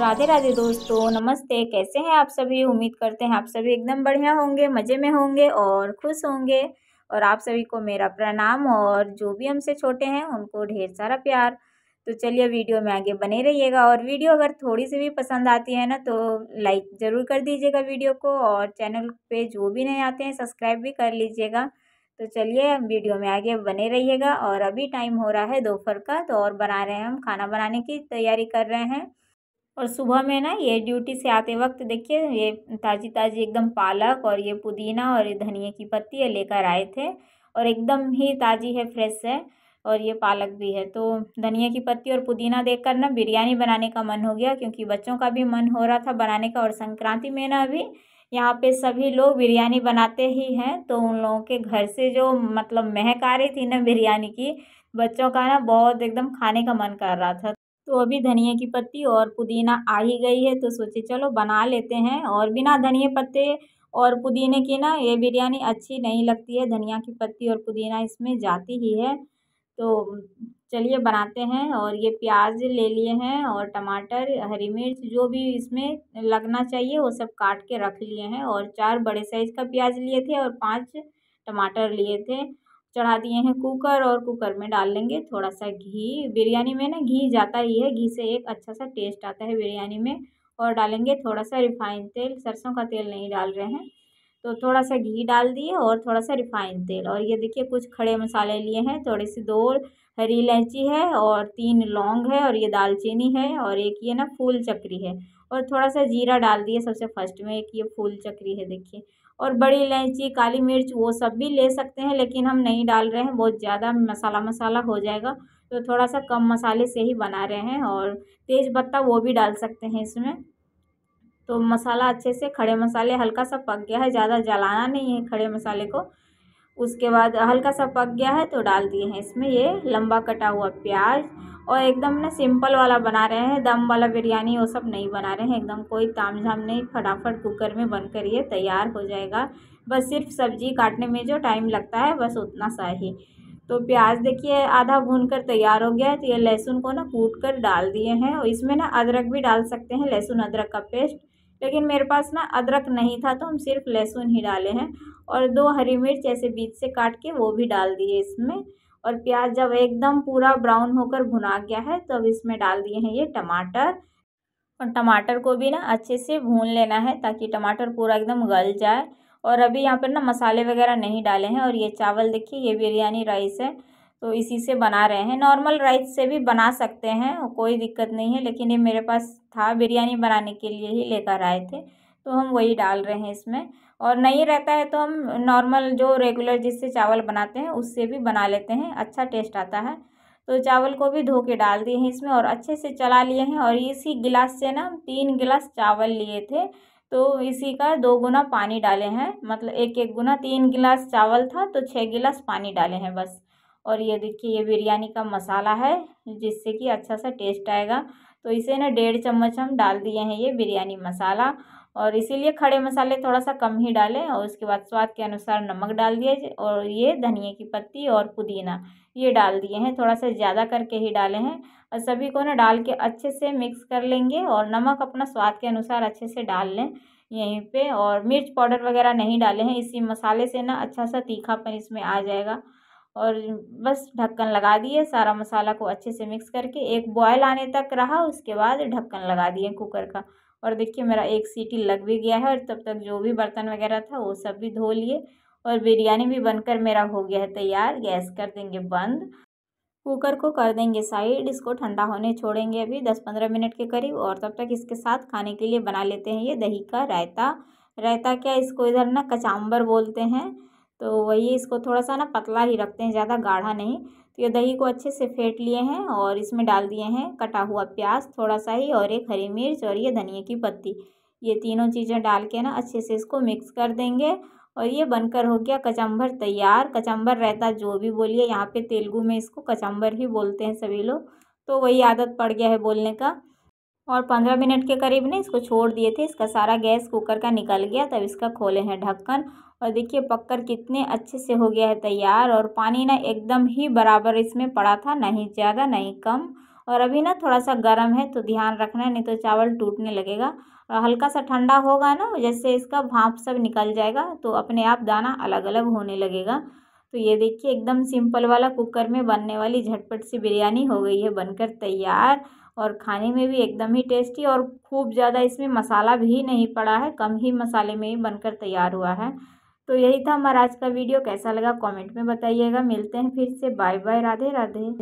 राधे राधे दोस्तों नमस्ते कैसे हैं आप सभी उम्मीद करते हैं आप सभी एकदम बढ़िया होंगे मज़े में होंगे और खुश होंगे और आप सभी को मेरा प्रणाम और जो भी हमसे छोटे हैं उनको ढेर सारा प्यार तो चलिए वीडियो में आगे बने रहिएगा और वीडियो अगर थोड़ी सी भी पसंद आती है ना तो लाइक ज़रूर कर दीजिएगा वीडियो को और चैनल पे जो भी नए आते हैं सब्सक्राइब भी कर लीजिएगा तो चलिए वीडियो में आगे बने रहिएगा और अभी टाइम हो रहा है दोपहर का तो और बना रहे हैं हम खाना बनाने की तैयारी कर रहे हैं और सुबह में ना ये ड्यूटी से आते वक्त देखिए ये ताज़ी ताज़ी एकदम पालक और ये पुदीना और ये धनिया की पत्ती ये लेकर आए थे और एकदम ही ताज़ी है फ्रेश है और ये पालक भी है तो धनिया की पत्ती और पुदीना देखकर ना बिरयानी बनाने का मन हो गया क्योंकि बच्चों का भी मन हो रहा था बनाने का और संक्रांति में ना अभी यहाँ पे सभी लोग बिरयानी बनाते ही हैं तो उन लोगों के घर से जो मतलब महक आ रही थी ना बिरयानी की बच्चों का ना बहुत एकदम खाने का मन कर रहा था तो अभी धनिया की पत्ती और पुदीना आ ही गई है तो सोचे चलो बना लेते हैं और बिना धनिया पत्ते और पुदीने की ना ये बिरयानी अच्छी नहीं लगती है धनिया की पत्ती और पुदीना इसमें जाती ही है तो चलिए बनाते हैं और ये प्याज ले लिए हैं और टमाटर हरी मिर्च जो भी इसमें लगना चाहिए वो सब काट के रख लिए हैं और चार बड़े साइज़ का प्याज लिए थे और पांच टमाटर लिए थे चढ़ा दिए हैं कुकर और कुकर में डाल लेंगे थोड़ा सा घी बिरयानी में ना घी जाता ही है घी से एक अच्छा सा टेस्ट आता है बिरयानी में और डालेंगे थोड़ा सा रिफाइंड तेल सरसों का तेल नहीं डाल रहे हैं तो थोड़ा सा घी डाल दिए और थोड़ा सा रिफ़ाइन तेल और ये देखिए कुछ खड़े मसाले लिए हैं थोड़ी सी दो हरी इलायची है और तीन लौंग है और ये दालचीनी है और एक ये ना फूल चक्री है और थोड़ा सा जीरा डाल दिए सबसे फर्स्ट में एक ये फूल चक्री है देखिए और बड़ी इलायची काली मिर्च वो सब भी ले सकते हैं लेकिन हम नहीं डाल रहे हैं बहुत ज़्यादा मसाला मसाला हो जाएगा तो थोड़ा सा कम मसाले से ही बना रहे हैं और तेज़ पत्ता वो भी डाल सकते हैं इसमें तो मसाला अच्छे से खड़े मसाले हल्का सा पक गया है ज़्यादा जलाना नहीं है खड़े मसाले को उसके बाद हल्का सा पक गया है तो डाल दिए हैं इसमें ये लंबा कटा हुआ प्याज और एकदम ना सिंपल वाला बना रहे हैं दम वाला बिरयानी वो सब नहीं बना रहे हैं एकदम कोई ताम झाम नहीं फटाफट कुकर में बन कर ये तैयार हो जाएगा बस सिर्फ सब्जी काटने में जो टाइम लगता है बस उतना सा ही तो प्याज देखिए आधा भून कर तैयार हो गया है तो ये लहसुन को ना कूट कर डाल दिए हैं और इसमें ना अदरक भी डाल सकते हैं लहसुन अदरक का पेस्ट लेकिन मेरे पास ना अदरक नहीं था तो हम सिर्फ लहसुन ही डाले हैं और दो हरी मिर्च ऐसे बीच से काट के वो भी डाल दिए इसमें और प्याज जब एकदम पूरा ब्राउन होकर भुना गया है तो अब इसमें डाल दिए हैं ये टमाटर और टमाटर को भी ना अच्छे से भून लेना है ताकि टमाटर पूरा एकदम गल जाए और अभी यहाँ पर ना मसाले वगैरह नहीं डाले हैं और ये चावल देखिए ये बिरयानी राइस है तो इसी से बना रहे हैं नॉर्मल राइस से भी बना सकते हैं कोई दिक्कत नहीं है लेकिन ये मेरे पास था बिरयानी बनाने के लिए ही लेकर आए थे तो हम वही डाल रहे हैं इसमें और नहीं रहता है तो हम नॉर्मल जो रेगुलर जिससे चावल बनाते हैं उससे भी बना लेते हैं अच्छा टेस्ट आता है तो चावल को भी धो के डाल दिए हैं इसमें और अच्छे से चला लिए हैं और इसी गिलास से ना हम तीन गिलास चावल लिए थे तो इसी का दो गुना पानी डाले हैं मतलब एक एक गुना तीन गिलास चावल था तो छः गिलास पानी डाले हैं बस और ये देखिए ये बिरयानी का मसाला है जिससे कि अच्छा सा टेस्ट आएगा तो इसे ना डेढ़ चम्मच हम डाल दिए हैं ये बिरयानी मसाला और इसीलिए खड़े मसाले थोड़ा सा कम ही डालें और उसके बाद स्वाद के अनुसार नमक डाल दिए और ये धनिए की पत्ती और पुदीना ये डाल दिए हैं थोड़ा सा ज़्यादा करके ही डाले हैं और सभी को ना डाल के अच्छे से मिक्स कर लेंगे और नमक अपना स्वाद के अनुसार अच्छे से डाल लें यहीं पे और मिर्च पाउडर वगैरह नहीं डाले हैं इसी मसाले से ना अच्छा सा तीखापन इसमें आ जाएगा और बस ढक्कन लगा दिए सारा मसाला को अच्छे से मिक्स करके एक बॉयल आने तक रहा उसके बाद ढक्कन लगा दिए कुकर का और देखिए मेरा एक सीटी लग भी गया है और तब तक जो भी बर्तन वगैरह था वो सब भी धो लिए और बिरयानी भी बनकर मेरा हो गया है तैयार गैस कर देंगे बंद कुकर को कर देंगे साइड इसको ठंडा होने छोड़ेंगे अभी दस पंद्रह मिनट के करीब और तब तक इसके साथ खाने के लिए बना लेते हैं ये दही का रायता रायता क्या इसको इधर ना कचाम्बर बोलते हैं तो वही इसको थोड़ा सा ना पतला ही रखते हैं ज़्यादा गाढ़ा नहीं तो ये दही को अच्छे से फेंट लिए हैं और इसमें डाल दिए हैं कटा हुआ प्याज थोड़ा सा ही और एक हरी मिर्च और ये धनिया की पत्ती ये तीनों चीज़ें डाल के ना अच्छे से इसको मिक्स कर देंगे और ये बनकर हो गया कचम्बर तैयार कचम्बर रहता जो भी बोलिए यहाँ पे तेलुगू में इसको कचम्बर ही बोलते हैं सभी लोग तो वही आदत पड़ गया है बोलने का और पंद्रह मिनट के करीब ने इसको छोड़ दिए थे इसका सारा गैस कुकर का निकल गया तब इसका खोले हैं ढक्कन और देखिए पककर कितने अच्छे से हो गया है तैयार और पानी ना एकदम ही बराबर इसमें पड़ा था ना ही ज़्यादा ना ही कम और अभी ना थोड़ा सा गर्म है तो ध्यान रखना नहीं तो चावल टूटने लगेगा और हल्का सा ठंडा होगा ना जैसे इसका भाप सब निकल जाएगा तो अपने आप दाना अलग अलग होने लगेगा तो ये देखिए एकदम सिंपल वाला कुकर में बनने वाली झटपट सी बिरयानी हो गई है बनकर तैयार और खाने में भी एकदम ही टेस्टी और खूब ज़्यादा इसमें मसाला भी नहीं पड़ा है कम ही मसाले में ही बनकर तैयार हुआ है तो यही था हमारा आज का वीडियो कैसा लगा कमेंट में बताइएगा मिलते हैं फिर से बाय बाय राधे राधे